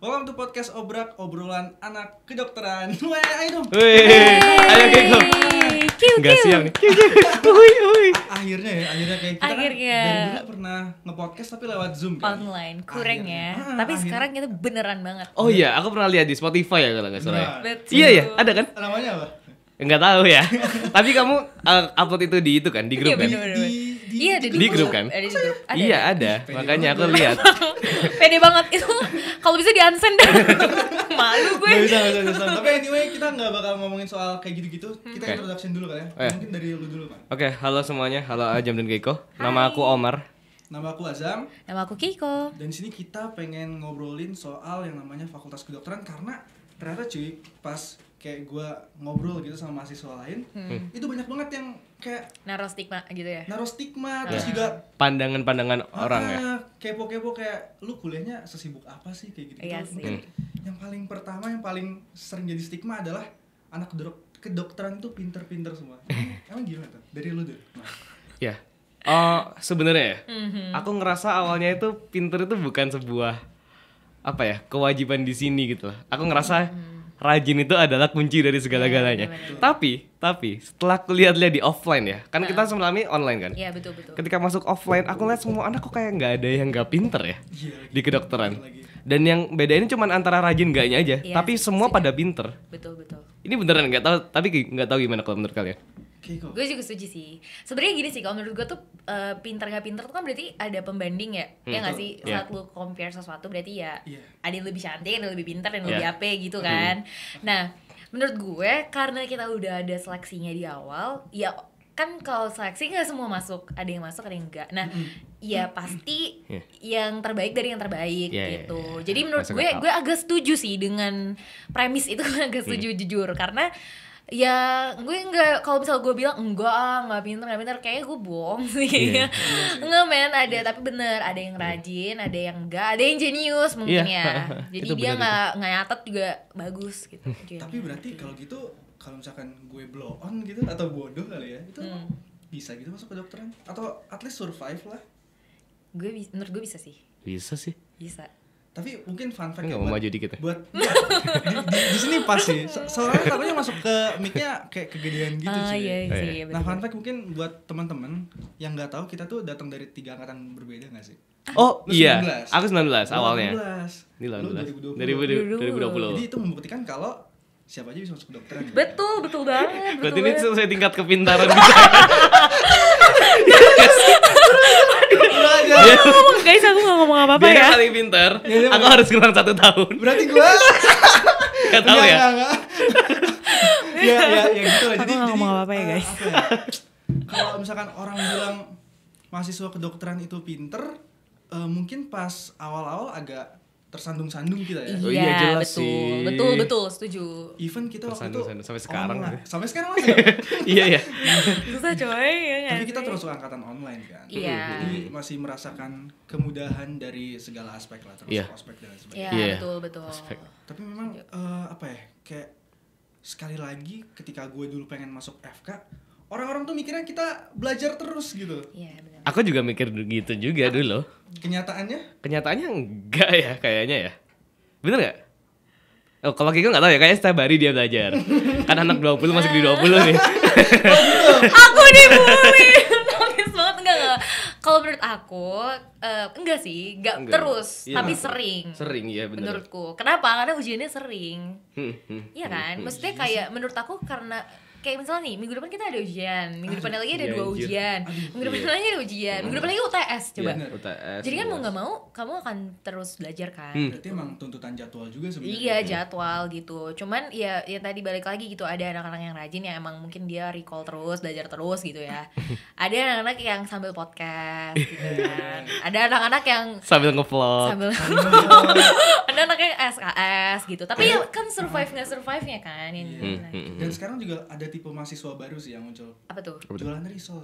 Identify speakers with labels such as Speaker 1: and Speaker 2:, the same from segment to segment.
Speaker 1: Welcome to podcast Obrak Obrolan Anak Kedokteran. Wah, ayo dong. Wih, ayo kek. Gak siang siap nih. Kiu, kiu. Akhirnya ya, akhirnya kayak kita kan akhirnya. kan dulu pernah ngepodcast tapi lewat Zoom kan. Online, kurang ya. Ah, tapi akhirnya. sekarang itu
Speaker 2: beneran banget. Oh
Speaker 3: iya, aku pernah lihat di Spotify ya kalau nggak salah. Ya. Iya iya
Speaker 2: ada kan? Namanya apa?
Speaker 3: Enggak tahu ya. Tapi kamu uh, upload itu di itu kan, di iya, grup kan?
Speaker 2: di Iya ada di, di grup kan? Ada di grup. Ada, iya ada,
Speaker 3: ada. makanya aku lihat.
Speaker 2: Pede banget itu kalau
Speaker 1: bisa di unsend Malu gue. Bisa, bisa, bisa, Tapi anyway kita nggak bakal ngomongin soal kayak gitu-gitu. Kita hmm. okay. introduction dulu kali ya. Oh, iya. Mungkin dari lu dulu
Speaker 3: kan. Oke, okay, halo semuanya. Halo Ajam eh, dan Keiko. Hai. Nama aku Omar.
Speaker 1: Nama aku Azam. Nama aku Kiko. Dan di sini kita pengen ngobrolin soal yang namanya Fakultas Kedokteran karena ternyata cuy pas kayak gue ngobrol gitu sama mahasiswa lain hmm. itu banyak banget yang kayak naro stigma gitu ya naro stigma iya. terus juga
Speaker 3: pandangan-pandangan ah, orang ya
Speaker 1: kepo-kepo kayak lu kuliahnya sesibuk apa sih kayak gitu, Iya sih. Hmm. yang paling pertama yang paling sering jadi stigma adalah anak dok kedokteran tuh pinter-pinter semua emang gimana tuh dari lu deh nah.
Speaker 3: ya Oh, sebenarnya ya. Mm-hmm. Aku ngerasa awalnya itu pinter itu bukan sebuah apa ya, kewajiban di sini gitu lah. Aku ngerasa mhm rajin itu adalah kunci dari segala-galanya. Yeah, iya, yeah, tapi, tapi setelah kulihat-lihat di offline ya, kan uh. kita semalami online kan. Iya betul betul. Ketika masuk offline, aku lihat semua anak kok kayak nggak ada yang nggak pinter ya iya, di kedokteran. Dan yang beda ini cuma antara rajin gaknya aja, iya, tapi semua pada pinter. Betul betul. Ini beneran nggak tahu, tapi nggak tahu gimana kalau menurut kalian.
Speaker 2: Gue juga setuju sih. Sebenarnya gini sih, kalau menurut gue tuh uh, pinter pintar pinter tuh kan berarti ada pembanding ya, hmm, ya nggak sih? Yeah. Saat lu compare sesuatu berarti ya yeah. ada yang lebih cantik, ada yang lebih pinter, ada yang yeah. lebih apa gitu hmm. kan. Hmm. Nah, menurut gue karena kita udah ada seleksinya di awal, ya kan kalau seleksi nggak semua masuk, ada yang masuk, ada yang enggak. Nah, mm -hmm. ya pasti yeah. yang terbaik dari yang terbaik yeah, iya, gitu. Yeah, yeah, Jadi menurut gue, gue agak setuju sih dengan premis itu gue agak setuju iya. jujur karena ya gue nggak kalau misal gue bilang enggak ah nggak pinter nggak pinter kayaknya gue bohong sih yeah, iya, iya, nggak men ada yeah. tapi bener ada yang rajin ada yang enggak ada yang jenius mungkin yeah. ya jadi dia nggak nggak nyatet juga bagus gitu tapi berarti kalau
Speaker 1: gitu kalau misalkan gue blow on gitu atau bodoh kali ya itu hmm. bisa gitu masuk ke dokteran atau at least survive
Speaker 2: lah gue menurut gue bisa sih bisa sih bisa tapi mungkin fun fact ya, Nggak, mau maju
Speaker 3: dikit ya. buat di, di, di, sini pas sih so soalnya takutnya masuk ke micnya
Speaker 1: kayak kegedean gitu uh, sih iya, iya, iya, nah fun fact mungkin buat teman-teman yang nggak tahu kita tuh datang dari tiga angkatan berbeda nggak sih Oh
Speaker 3: Lu iya, 19. aku 19 awalnya. 19. Ini ribu 2020. 2020. Jadi
Speaker 1: itu membuktikan kalau siapa aja bisa masuk dokter ya.
Speaker 2: Betul, betul
Speaker 3: banget. Betul Berarti ini saya tingkat kepintaran kita.
Speaker 2: gak ngomong guys, aku gak ngomong apa-apa kan ya. Dia kan paling
Speaker 3: pinter Aku harus kurang satu tahun. Berarti gue
Speaker 2: Gak tau ya. Ya ya ya gitu lah. Jadi ngomong apa-apa ya, ya guys.
Speaker 1: Kalau misalkan orang bilang mahasiswa kedokteran itu pinter, eh, mungkin pas awal-awal agak tersandung-sandung kita ya. Oh, iya, iya, jelas betul. Sih. Betul, betul, setuju. Even kita waktu itu sampai sekarang. Online. Sampai sekarang masih. iya, iya. Susah coy, ya kan. Tapi kita terus angkatan online kan. Iya. Jadi masih merasakan kemudahan dari segala aspek lah, terus yeah. aspek dan iya, sebagainya. Iya, yeah, yeah. betul, betul. Aspek. Tapi memang uh, apa ya? Kayak sekali lagi ketika gue dulu pengen masuk FK, orang-orang tuh mikirnya kita belajar terus gitu iya
Speaker 3: benar aku juga mikir gitu juga dulu
Speaker 1: kenyataannya
Speaker 3: kenyataannya enggak ya kayaknya ya bener nggak Oh, kalau Kiko gak tau ya, kayaknya setiap hari dia belajar Kan anak 20 masuk di 20 nih
Speaker 2: Aku di Nangis banget, enggak, enggak Kalau menurut aku, uh, enggak sih, enggak, enggak. terus, iya, tapi sering Sering, ya bener Menurutku, kenapa? Karena ujiannya sering
Speaker 3: hmm, hmm. Iya kan? Hmm, Maksudnya
Speaker 2: kayak, menurut aku karena kayak misalnya nih minggu depan kita ada ujian minggu depan lagi ada iya, dua ujian minggu depan iya. lagi ada ujian minggu iya. depan lagi UTS coba jadi kan mau nggak mau kamu akan terus belajar kan hmm. emang tuntutan
Speaker 1: jadwal juga sebenarnya iya jadwal
Speaker 2: gitu cuman ya ya tadi balik lagi gitu ada anak-anak yang rajin ya emang mungkin dia recall terus belajar terus gitu ya ada anak-anak yang sambil podcast gitu kan. ada anak-anak yang
Speaker 3: sambil ngevlog sambil
Speaker 2: ada anak yang SKS gitu tapi ya kan survive nggak survive nya kan yang
Speaker 1: hmm, hmm, hmm. dan sekarang juga ada tipe mahasiswa baru sih yang muncul. Apa tuh? Jualan risol.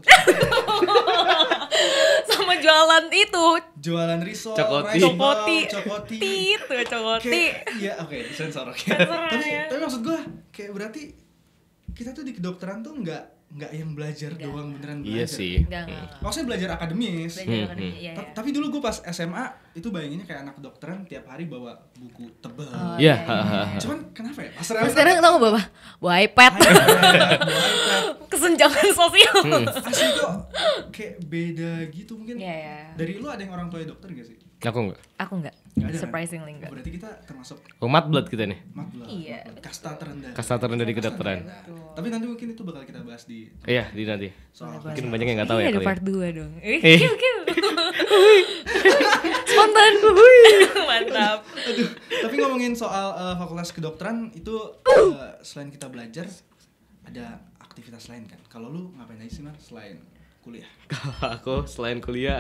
Speaker 2: Sama jualan itu. Jualan risol. Cokoti. Cokoti. Cokoti. cokoti.
Speaker 1: Iya, oke, okay, sensor. Okay. tapi, iya. tapi maksud
Speaker 2: gue, kayak berarti
Speaker 1: kita tuh di kedokteran tuh nggak nggak yang belajar Gak. doang beneran iya belajar. Iya sih. Maksudnya belajar akademis. Belajar hmm, hmm. akademis. Hmm. Ya, ya. Tapi dulu gue pas SMA itu bayanginnya kayak anak dokteran tiap hari bawa buku
Speaker 2: tebel. Oh, iya. Iya, iya, Cuman kenapa ya? Mas Rel sekarang tau bawa bawa iPad. Kesenjangan sosial. Hmm. Asli itu kayak beda gitu
Speaker 1: mungkin. yeah, Yeah. Dari lu ada yang orang tua dokter gak sih? Aku enggak. Aku enggak. Gak ada, kan? Surprisingly enggak. Oh, berarti kita
Speaker 3: termasuk umat oh, blood kita nih.
Speaker 1: Umat blood. Iya. Kasta terendah. Kasta terendah di kedokteran. Tapi nanti mungkin itu bakal kita bahas di
Speaker 3: Iya, di nanti. Soal mungkin banyak yang enggak tahu ya. Ada ya. part 2 dong. Oke,
Speaker 2: oke spontan mantap aduh
Speaker 1: tapi ngomongin soal uh, fakultas kedokteran itu uh, selain kita belajar
Speaker 3: ada aktivitas lain kan kalau lu ngapain aja sih mas selain kuliah kalau aku selain kuliah